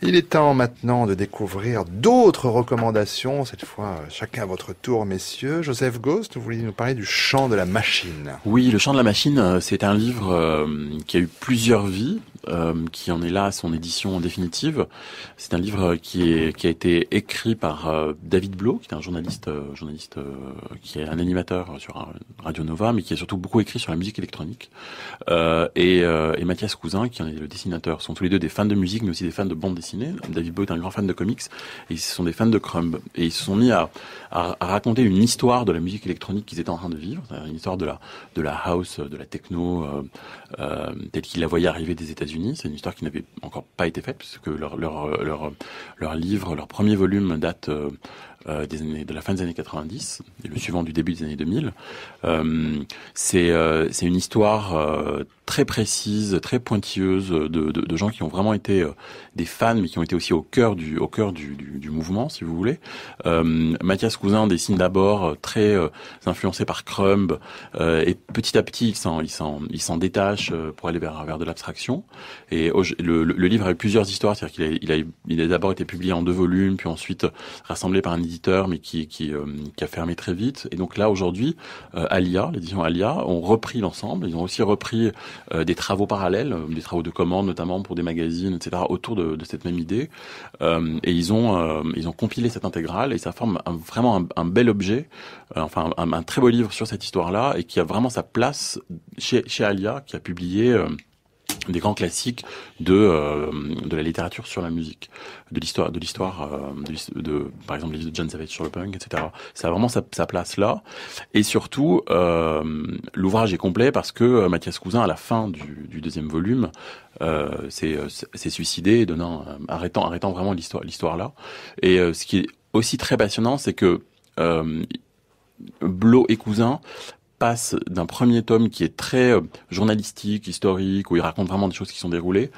Il est temps maintenant de découvrir d'autres recommandations, cette fois euh, chacun à votre tour, messieurs. Joseph Ghost, vous voulez nous parler du chant de la machine. Oui, le chant de la machine, euh, c'est un livre euh, qui a eu plusieurs vies. Euh, qui en est là à son édition définitive. C'est un livre euh, qui, a été écrit par euh, David Blow qui est un journaliste, journaliste qui est un animateur sur Radio Nova, mais qui a surtout beaucoup écrit sur la musique électronique, et, Mathias Cousin, qui en est le dessinateur. sont tous les deux des fans de musique, mais aussi des fans de bande dessinée. David Blow est un grand fan de comics, et ils sont des fans de Crumb, et ils se sont mis à, raconter une histoire de la musique électronique qu'ils étaient en train de vivre, une histoire de la, de la house, de la techno, euh, telle qu'ils la voyaient arriver des États-Unis c'est une histoire qui n'avait encore pas été faite, puisque leur, leur, leur livre, leur premier volume date euh, euh, des années, de la fin des années 90 et le suivant du début des années 2000. Euh, euh, c'est une histoire euh, très précise, très pointilleuse de, de, gens qui ont vraiment été des fans, mais qui ont été aussi au cœur du, au cœur du, du, mouvement, si vous voulez. Mathias Cousin dessine d'abord très influencé par Crumb, et petit à petit, il s'en détache pour aller vers, vers de l'abstraction. Et le, livre a eu plusieurs histoires, c'est-à-dire qu'il a, il a, il a d'abord été publié en deux volumes, puis ensuite rassemblé par un éditeur, mais qui, euh, qui, a fermé très vite. Et donc là, aujourd'hui, euh, Alia, l'édition Alia, ont repris l'ensemble. Ils ont aussi repris euh, des travaux parallèles, des travaux de commande notamment pour des magazines, etc., autour de, de cette même idée. et ils ont, ils ont compilé cette intégrale et ça forme vraiment un, un, bel objet, enfin un, un, très beau livre sur cette histoire-là et qui a vraiment sa place chez, chez Alia, qui a publié des grands classiques de euh, de la littérature sur la musique, de l'histoire, de l'histoire, euh, de, de, par exemple les de John Savage sur le punk, etc. Ça a vraiment sa, place là. Et surtout, euh, l'ouvrage est complet parce que Mathias Cousin, à la fin du, deuxième volume, s'est suicidé, donnant, arrêtant, arrêtant vraiment l'histoire, l'histoire là. Et ce qui est aussi très passionnant, c'est que Blo et Cousin passe d'un premier tome qui est très euh, journalistique, historique, où il raconte vraiment des choses qui sont déroulées,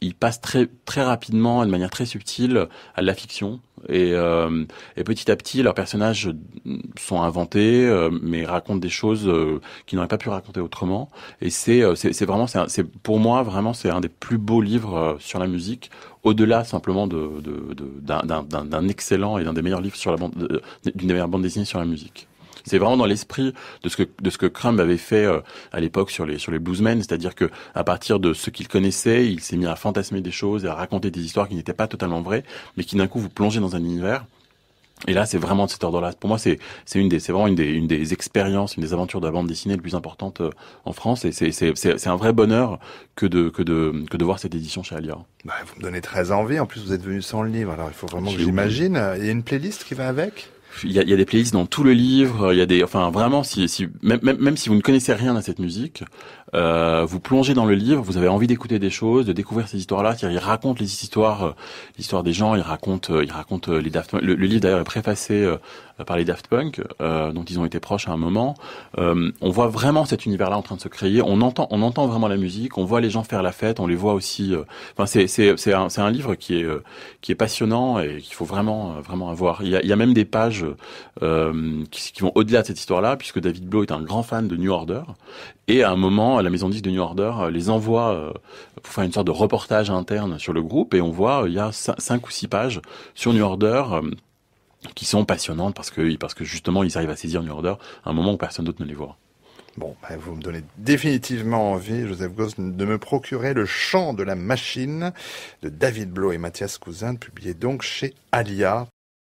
il passe très très rapidement, de manière très subtile, à la fiction. Et, euh, petit à petit, leurs personnages euh, sont inventés, mais racontent des choses qu'ils n'auraient pas pu raconter autrement. Et c'est vraiment c'est pour moi vraiment c'est un des plus beaux livres sur la musique, au-delà simplement de d'un excellent et d'un des meilleurs livres sur la bande d'une des meilleures bandes dessinées sur la musique. C'est vraiment dans l'esprit de ce que de ce que Crumb avait fait euh, à l'époque sur les sur les bluesmen, c'est-à-dire que à partir de ce qu'il connaissait, il s'est mis à fantasmer des choses et à raconter des histoires qui n'étaient pas totalement vraies, mais qui d'un coup vous plongeaient dans un univers. Et là, c'est vraiment de cet ordre-là. Pour moi, c'est c'est une des c'est vraiment une des une des expériences, une des aventures de la bande dessinée les plus importantes euh, en France. Et c'est c'est c'est un vrai bonheur que de que de que de voir cette édition chez Alia. Bah, vous me donnez très envie. En plus, vous êtes venu sans le livre, alors il faut vraiment que j'imagine. Il y a une playlist qui va avec. Il y, a, des playlists dans tout le livre. Il y a des, enfin, vraiment, si, si même, même, même si vous ne connaissez rien à cette musique, euh, vous plongez dans le livre, vous avez envie d'écouter des choses, de découvrir ces histoires-là. Il raconte les histoires, euh, l'histoire des gens. Il raconte, euh, il raconte les Daft Punk. Le, livre d'ailleurs est préfacé par les Daft Punk, dont ils ont été proches à un moment. on voit vraiment cet univers-là en train de se créer. On entend, on entend vraiment la musique. On voit les gens faire la fête. On les voit aussi. Enfin, c'est c'est un, un, livre qui est qui est passionnant et qu'il faut vraiment vraiment avoir. Il y a, il y a même des pages qui, qui vont au-delà de cette histoire-là, puisque David Blow est un grand fan de New Order et à un moment à la maison 10 de New Order euh, les envoie euh, pour faire une sorte de reportage interne sur le groupe et on voit, euh, il y a cinq ou six pages sur New Order qui sont passionnantes parce que, parce que justement ils arrivent à saisir New Order à un moment où personne d'autre ne les voit. Bon, bah, vous me donnez définitivement envie, Joseph Goss, de me procurer Le Chant de la Machine de David Blo et Mathias Cousin, publié donc chez Alia.